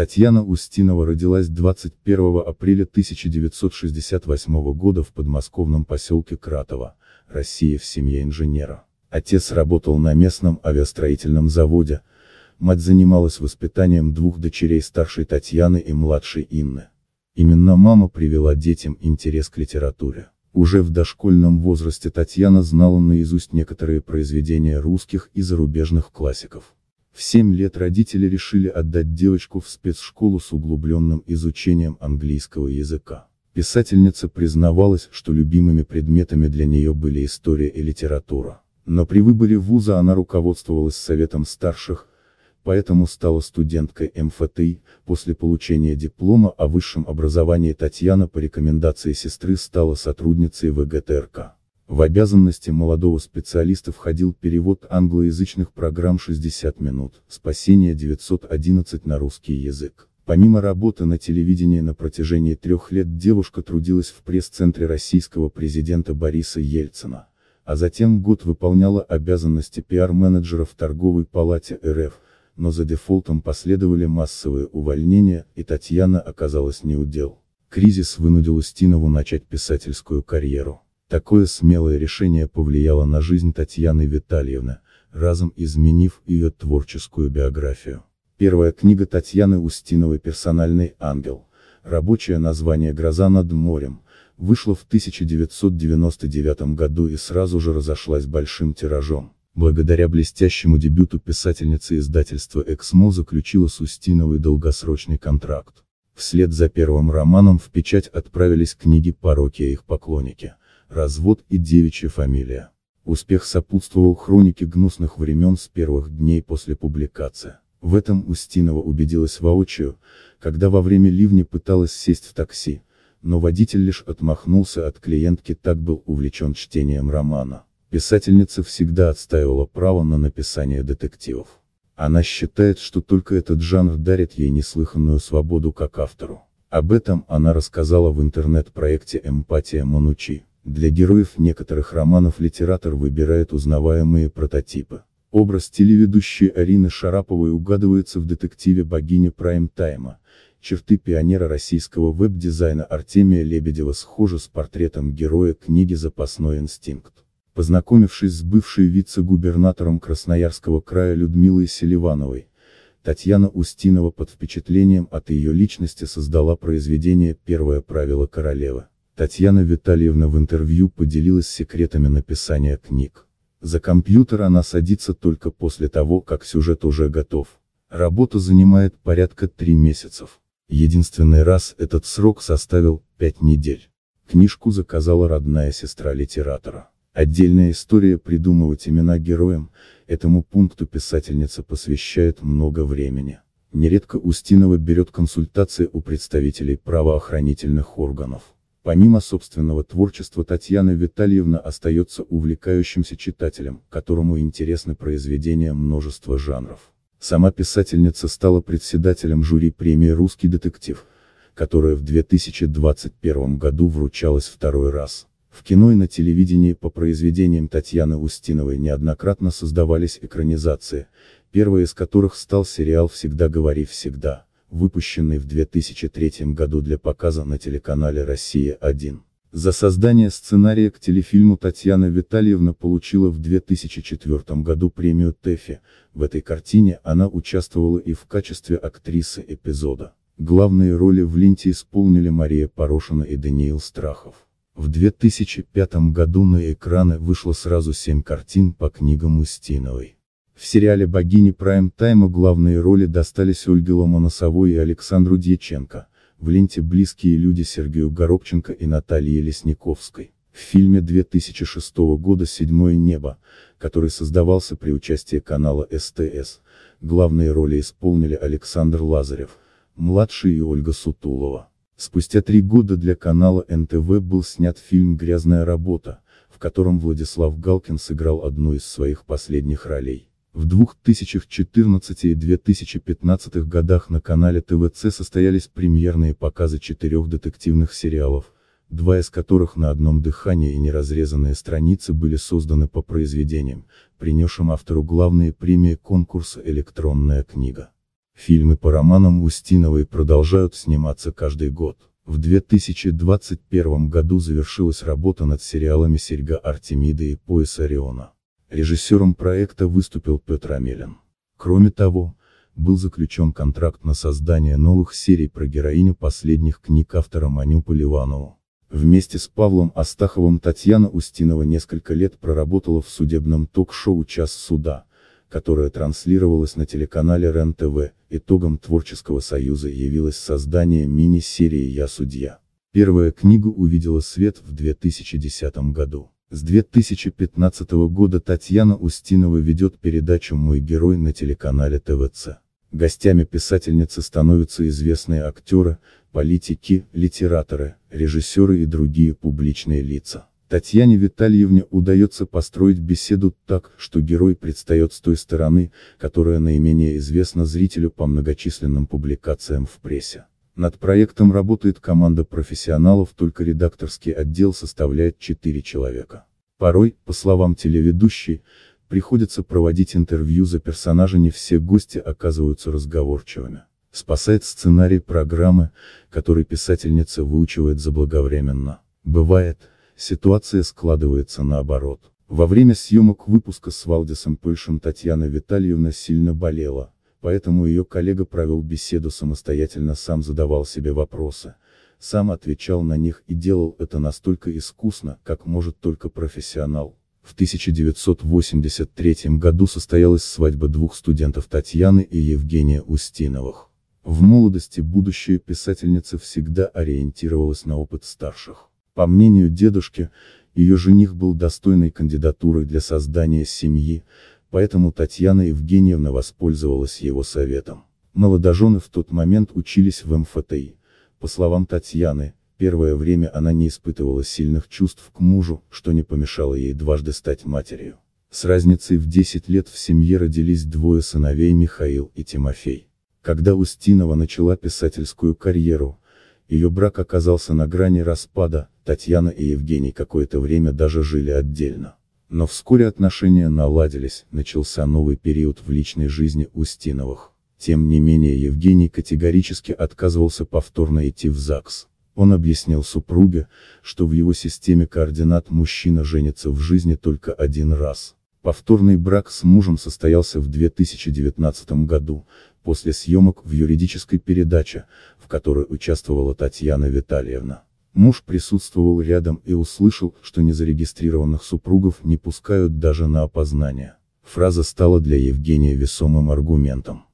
Татьяна Устинова родилась 21 апреля 1968 года в подмосковном поселке Кратово, Россия в семье инженера. Отец работал на местном авиастроительном заводе, мать занималась воспитанием двух дочерей старшей Татьяны и младшей Инны. Именно мама привела детям интерес к литературе. Уже в дошкольном возрасте Татьяна знала наизусть некоторые произведения русских и зарубежных классиков. В 7 лет родители решили отдать девочку в спецшколу с углубленным изучением английского языка. Писательница признавалась, что любимыми предметами для нее были история и литература. Но при выборе вуза она руководствовалась советом старших, поэтому стала студенткой МФТИ, после получения диплома о а высшем образовании Татьяна по рекомендации сестры стала сотрудницей ВГТРК. В обязанности молодого специалиста входил перевод англоязычных программ «60 минут», «Спасение 911» на русский язык. Помимо работы на телевидении на протяжении трех лет девушка трудилась в пресс-центре российского президента Бориса Ельцина, а затем год выполняла обязанности пиар-менеджера в торговой палате РФ, но за дефолтом последовали массовые увольнения, и Татьяна оказалась неудел. Кризис вынудил Устинову начать писательскую карьеру. Такое смелое решение повлияло на жизнь Татьяны Витальевны, разом изменив ее творческую биографию. Первая книга Татьяны Устиновой «Персональный ангел», рабочее название «Гроза над морем», вышла в 1999 году и сразу же разошлась большим тиражом. Благодаря блестящему дебюту писательница издательства «Эксмо» заключила с Устиновой долгосрочный контракт. Вслед за первым романом в печать отправились книги «Пороки» и их поклонники развод и девичья фамилия. Успех сопутствовал хронике гнусных времен с первых дней после публикации. В этом Устинова убедилась воочию, когда во время ливня пыталась сесть в такси, но водитель лишь отмахнулся от клиентки так был увлечен чтением романа. Писательница всегда отстаивала право на написание детективов. Она считает, что только этот жанр дарит ей неслыханную свободу как автору. Об этом она рассказала в интернет-проекте «Эмпатия Манучи». Для героев некоторых романов литератор выбирает узнаваемые прототипы. Образ телеведущей Арины Шараповой угадывается в детективе «Богиня прайм-тайма», черты пионера российского веб-дизайна Артемия Лебедева схожи с портретом героя книги «Запасной инстинкт». Познакомившись с бывшей вице-губернатором Красноярского края Людмилой Селивановой, Татьяна Устинова под впечатлением от ее личности создала произведение «Первое правило королевы». Татьяна Витальевна в интервью поделилась секретами написания книг. За компьютер она садится только после того, как сюжет уже готов. Работа занимает порядка 3 месяцев. Единственный раз этот срок составил пять недель. Книжку заказала родная сестра литератора. Отдельная история придумывать имена героям, этому пункту писательница посвящает много времени. Нередко Устинова берет консультации у представителей правоохранительных органов. Помимо собственного творчества Татьяна Витальевна остается увлекающимся читателем, которому интересны произведения множества жанров. Сама писательница стала председателем жюри премии «Русский детектив», которая в 2021 году вручалась второй раз. В кино и на телевидении по произведениям Татьяны Устиновой неоднократно создавались экранизации, первая из которых стал сериал «Всегда говори всегда» выпущенный в 2003 году для показа на телеканале «Россия-1». За создание сценария к телефильму Татьяна Витальевна получила в 2004 году премию ТЭФИ, в этой картине она участвовала и в качестве актрисы эпизода. Главные роли в ленте исполнили Мария Порошина и Даниил Страхов. В 2005 году на экраны вышло сразу семь картин по книгам Устиновой. В сериале «Богини прайм-тайма» главные роли достались Ольге Ломоносовой и Александру Дьяченко, в ленте «Близкие люди» Сергею Горобченко и Наталье Лесниковской. В фильме 2006 года «Седьмое небо», который создавался при участии канала СТС, главные роли исполнили Александр Лазарев, младший и Ольга Сутулова. Спустя три года для канала НТВ был снят фильм «Грязная работа», в котором Владислав Галкин сыграл одну из своих последних ролей. В 2014 и 2015 годах на канале ТВЦ состоялись премьерные показы четырех детективных сериалов, два из которых на одном дыхании и неразрезанные страницы были созданы по произведениям, принесшим автору главные премии конкурса «Электронная книга». Фильмы по романам Устиновой продолжают сниматься каждый год. В 2021 году завершилась работа над сериалами «Серьга Артемиды» и «Пояс Ориона». Режиссером проекта выступил Петр Амелин. Кроме того, был заключен контракт на создание новых серий про героиню последних книг автора Маню Поливанову. Вместе с Павлом Астаховым Татьяна Устинова несколько лет проработала в судебном ток-шоу «Час суда», которое транслировалось на телеканале РЕН-ТВ, итогом творческого союза явилось создание мини-серии «Я судья». Первая книга увидела свет в 2010 году. С 2015 года Татьяна Устинова ведет передачу «Мой герой» на телеканале ТВЦ. Гостями писательницы становятся известные актеры, политики, литераторы, режиссеры и другие публичные лица. Татьяне Витальевне удается построить беседу так, что герой предстает с той стороны, которая наименее известна зрителю по многочисленным публикациям в прессе. Над проектом работает команда профессионалов, только редакторский отдел составляет 4 человека. Порой, по словам телеведущей, приходится проводить интервью за персонажа не все гости оказываются разговорчивыми. Спасает сценарий программы, который писательница выучивает заблаговременно. Бывает, ситуация складывается наоборот. Во время съемок выпуска с Валдисом Польшем Татьяна Витальевна сильно болела, поэтому ее коллега провел беседу самостоятельно, сам задавал себе вопросы, сам отвечал на них и делал это настолько искусно, как может только профессионал. В 1983 году состоялась свадьба двух студентов Татьяны и Евгения Устиновых. В молодости будущая писательница всегда ориентировалась на опыт старших. По мнению дедушки, ее жених был достойной кандидатурой для создания семьи, поэтому Татьяна Евгеньевна воспользовалась его советом. Молодожены в тот момент учились в МФТИ. По словам Татьяны, первое время она не испытывала сильных чувств к мужу, что не помешало ей дважды стать матерью. С разницей в 10 лет в семье родились двое сыновей Михаил и Тимофей. Когда Устинова начала писательскую карьеру, ее брак оказался на грани распада, Татьяна и Евгений какое-то время даже жили отдельно. Но вскоре отношения наладились, начался новый период в личной жизни Устиновых. Тем не менее Евгений категорически отказывался повторно идти в ЗАГС. Он объяснил супруге, что в его системе координат мужчина женится в жизни только один раз. Повторный брак с мужем состоялся в 2019 году, после съемок в юридической передаче, в которой участвовала Татьяна Витальевна. Муж присутствовал рядом и услышал, что незарегистрированных супругов не пускают даже на опознание. Фраза стала для Евгения весомым аргументом.